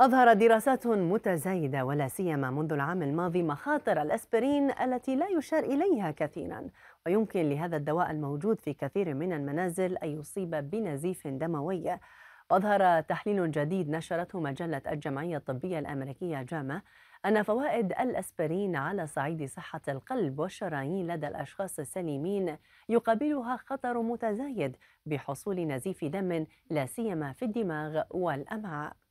أظهرت دراسات متزايدة ولا سيما منذ العام الماضي مخاطر الأسبرين التي لا يشار إليها كثيرا ويمكن لهذا الدواء الموجود في كثير من المنازل أن يصيب بنزيف دموي وأظهر تحليل جديد نشرته مجلة الجمعية الطبية الأمريكية جاما أن فوائد الأسبرين على صعيد صحة القلب والشرايين لدى الأشخاص السليمين يقابلها خطر متزايد بحصول نزيف دم لا سيما في الدماغ والأمعاء